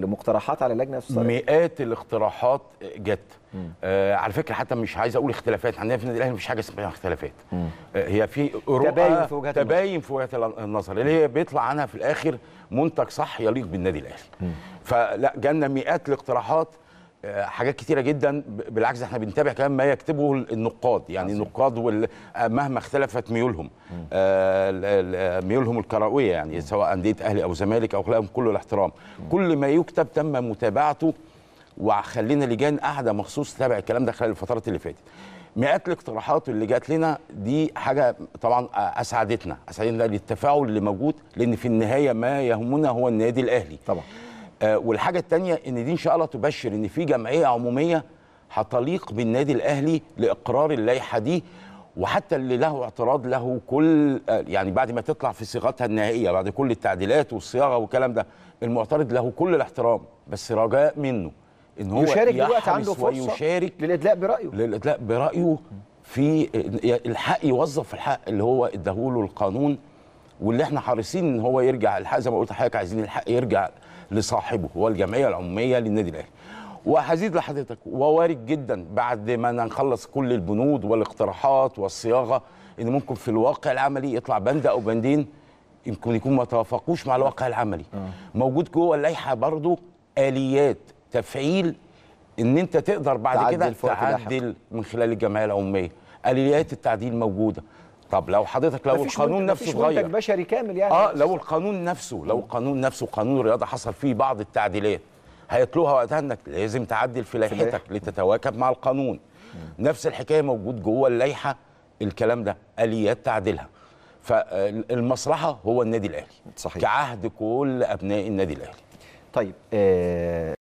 لمقترحات على اللجنه الصالحة. مئات الاقتراحات جت آه على فكره حتى مش عايز اقول اختلافات عندنا في النادي الاهلي مفيش حاجه اسمها اختلافات آه هي في تباين في وجهات تباين في وجهات النظر اللي هي بيطلع عنها في الاخر منتج صح يليق بالنادي الاهلي فلا جالنا مئات الاقتراحات حاجات كتيره جدا بالعكس احنا بنتابع كمان ما يكتبه النقاد يعني عزيز. النقاد مهما اختلفت ميولهم آه، ميولهم الكرويه يعني م. سواء انديه اهلي او زمالك او خلاهم كل الاحترام م. كل ما يكتب تم متابعته وخلينا لجان قاعده مخصوص تتابع الكلام ده خلال الفترات اللي فاتت مئات الاقتراحات اللي جات لنا دي حاجه طبعا اسعدتنا اسعدتنا للتفاعل اللي موجود لان في النهايه ما يهمنا هو النادي الاهلي طبعا آه، والحاجه الثانيه ان دي ان شاء الله تبشر ان في جمعيه عموميه هتليق بالنادي الاهلي لاقرار اللائحه دي وحتى اللي له اعتراض له كل آه، يعني بعد ما تطلع في صيغتها النهائيه بعد كل التعديلات والصياغه والكلام ده المعترض له كل الاحترام بس رجاء منه ان هو يشارك دلوقتي عنده فرصه ويشارك للادلاء برايه للادلاء برايه في آه، الحق يوظف الحق اللي هو اداهوله القانون واللي احنا حريصين ان هو يرجع الحق زي ما قلت لحضرتك عايزين الحق يرجع لصاحبه هو الجمعيه العموميه للنادي الاهلي. وهزيد لحضرتك ووارد جدا بعد ما نخلص كل البنود والاقتراحات والصياغه ان ممكن في الواقع العملي يطلع بند او بندين يمكن يكون ما توافقوش مع الواقع العملي. آه. موجود جوه اللائحه برضه اليات تفعيل ان انت تقدر بعد كده تعدل من خلال الجمعيه العموميه. اليات التعديل موجوده. طب لو حضرتك لو القانون نفسه اتغير منتج بشري كامل يعني اه لو القانون نفسه لو القانون نفسه قانون الرياضه حصل فيه بعض التعديلات هيطلوها وقتها انك لازم تعدل في لائحتك لتتواكب مع القانون نفس الحكايه موجود جوه اللائحه الكلام ده اليات تعديلها فالمصلحه هو النادي الاهلي صحيح كعهد كل ابناء النادي الاهلي طيب آه